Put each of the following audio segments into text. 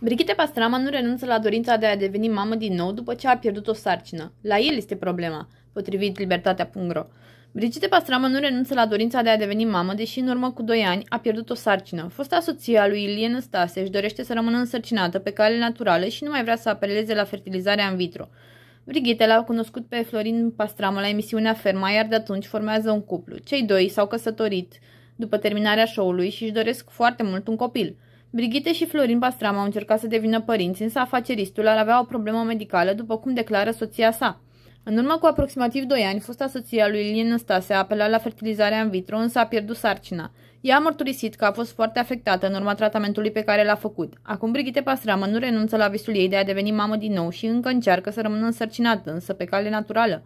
Brigitte Pastrama nu renunță la dorința de a deveni mamă din nou după ce a pierdut o sarcină. La el este problema, potrivit libertatea.ro. Brigitte Pastrama nu renunță la dorința de a deveni mamă, deși în urmă cu 2 ani a pierdut o sarcină. Fosta soție a lui Ilie Năstase își dorește să rămână însărcinată pe cale naturală și nu mai vrea să apeleze la fertilizarea în vitro. Brigitte l-a cunoscut pe Florin Pastrama la emisiunea Ferma, iar de atunci formează un cuplu. Cei doi s-au căsătorit după terminarea show-ului și își doresc foarte mult un copil. Brigitte și Florin Pastram au încercat să devină părinți, însă afaceristul ar avea o problemă medicală, după cum declară soția sa. În urmă cu aproximativ 2 ani, fosta soția lui Ilie Stase a apelat la fertilizarea în vitro, însă a pierdut sarcina. Ea a mărturisit că a fost foarte afectată în urma tratamentului pe care l-a făcut. Acum Brigitte Pastramă nu renunță la visul ei de a deveni mamă din nou și încă încearcă să rămână însărcinată, însă pe cale naturală.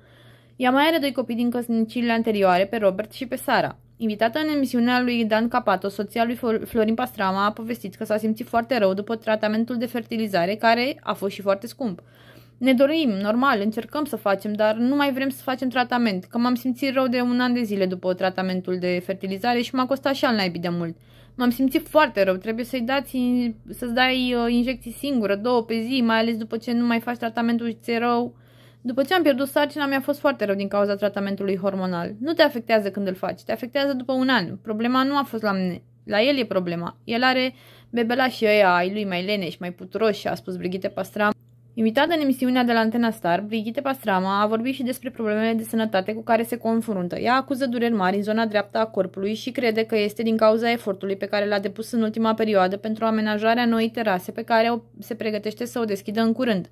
Ea mai are doi copii din căsnicile anterioare, pe Robert și pe Sara. Invitată în emisiunea lui Dan Capato, soția lui Florin Pastrama a povestit că s-a simțit foarte rău după tratamentul de fertilizare, care a fost și foarte scump. Ne dorim, normal, încercăm să facem, dar nu mai vrem să facem tratament, că m-am simțit rău de un an de zile după tratamentul de fertilizare și m-a costat și al naibii de mult. M-am simțit foarte rău, trebuie să-i dați, să-ți dai uh, injecții singură, două pe zi, mai ales după ce nu mai faci tratamentul și ți-e rău după ce am pierdut sarcina, mi-a fost foarte rău din cauza tratamentului hormonal. Nu te afectează când îl faci, te afectează după un an. Problema nu a fost la mine, la el e problema. El are și ăia ai lui mai și mai puturoși, a spus Brigitte Pastrama. Invitată în emisiunea de la Antena Star, Brigitte Pastrama a vorbit și despre problemele de sănătate cu care se confruntă. Ea acuză dureri mari în zona dreaptă a corpului și crede că este din cauza efortului pe care l-a depus în ultima perioadă pentru amenajarea noii terase pe care se pregătește să o deschidă în curând.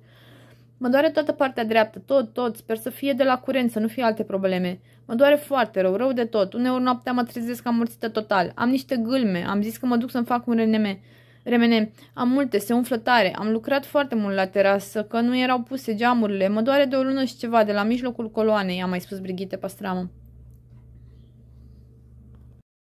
Mă doare toată partea dreaptă, tot, tot, sper să fie de la curent, să nu fie alte probleme. Mă doare foarte rău, rău de tot. Uneori noaptea mă trezesc amorțită total. Am niște gâlme, am zis că mă duc să-mi fac un reneme. Remene, am multe, se umflă tare, am lucrat foarte mult la terasă, că nu erau puse geamurile, mă doare de o lună și ceva, de la mijlocul coloanei, a mai spus Brigitte Pastramă.